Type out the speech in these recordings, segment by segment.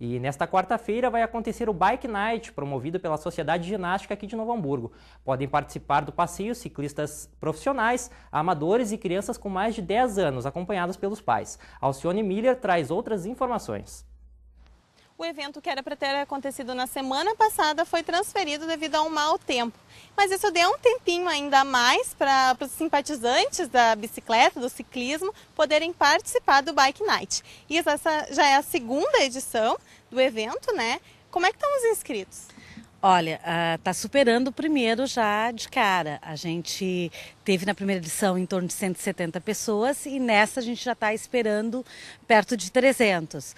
E nesta quarta-feira vai acontecer o Bike Night, promovido pela Sociedade Ginástica aqui de Novo Hamburgo. Podem participar do passeio ciclistas profissionais, amadores e crianças com mais de 10 anos, acompanhadas pelos pais. Alcione Miller traz outras informações. O evento que era para ter acontecido na semana passada foi transferido devido a um mau tempo. Mas isso deu um tempinho ainda mais para os simpatizantes da bicicleta, do ciclismo, poderem participar do Bike Night. E essa já é a segunda edição do evento, né? Como é que estão os inscritos? Olha, está ah, uh, superando o primeiro já de cara. A gente teve na primeira edição em torno de 170 pessoas e nessa a gente já está esperando perto de 300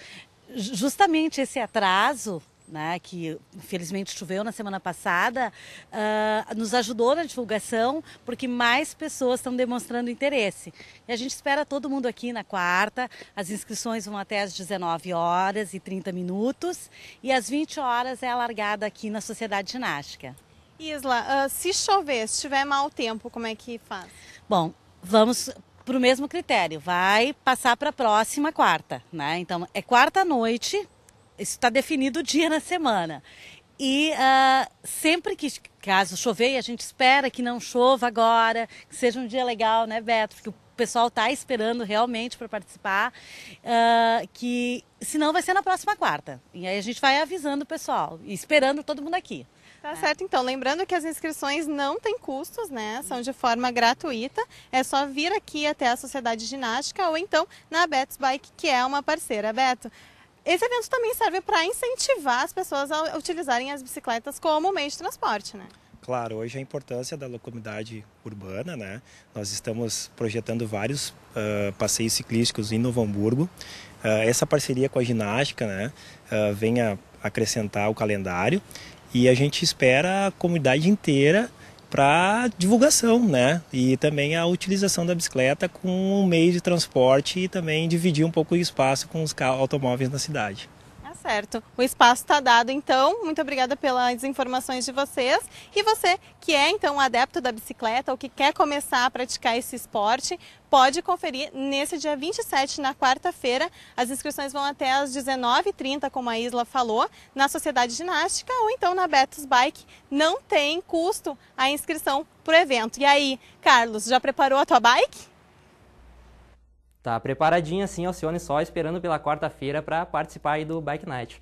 justamente esse atraso né, que infelizmente choveu na semana passada, uh, nos ajudou na divulgação, porque mais pessoas estão demonstrando interesse. E a gente espera todo mundo aqui na quarta. As inscrições vão até às 19 horas e 30 minutos, e às 20 horas é a largada aqui na Sociedade Ginástica. Isla, uh, se chover, se tiver mau tempo, como é que faz? Bom, vamos por o mesmo critério, vai passar para a próxima quarta, né? Então é quarta noite, isso está definido o dia na semana. E uh, sempre que caso chover, a gente espera que não chova agora, que seja um dia legal, né, Beto? Porque o pessoal está esperando realmente para participar, uh, que senão vai ser na próxima quarta. E aí a gente vai avisando o pessoal, esperando todo mundo aqui. Tá né? certo, então. Lembrando que as inscrições não têm custos, né? São de forma gratuita. É só vir aqui até a Sociedade Ginástica ou então na Betos Bike, que é uma parceira. Beto, esse evento também serve para incentivar as pessoas a utilizarem as bicicletas como meio de transporte, né? claro, hoje a importância da localidade urbana, né? Nós estamos projetando vários uh, passeios ciclísticos em Novo Hamburgo. Uh, essa parceria com a ginástica, né, uh, vem a acrescentar o calendário e a gente espera a comunidade inteira para divulgação, né? E também a utilização da bicicleta como um meio de transporte e também dividir um pouco o espaço com os automóveis na cidade certo. O espaço está dado, então. Muito obrigada pelas informações de vocês. E você que é, então, adepto da bicicleta ou que quer começar a praticar esse esporte, pode conferir nesse dia 27, na quarta-feira. As inscrições vão até às 19h30, como a Isla falou, na Sociedade Ginástica ou então na Betos Bike. Não tem custo a inscrição para o evento. E aí, Carlos, já preparou a tua bike? Tá preparadinha assim, Alcione só esperando pela quarta-feira para participar aí do Bike Night.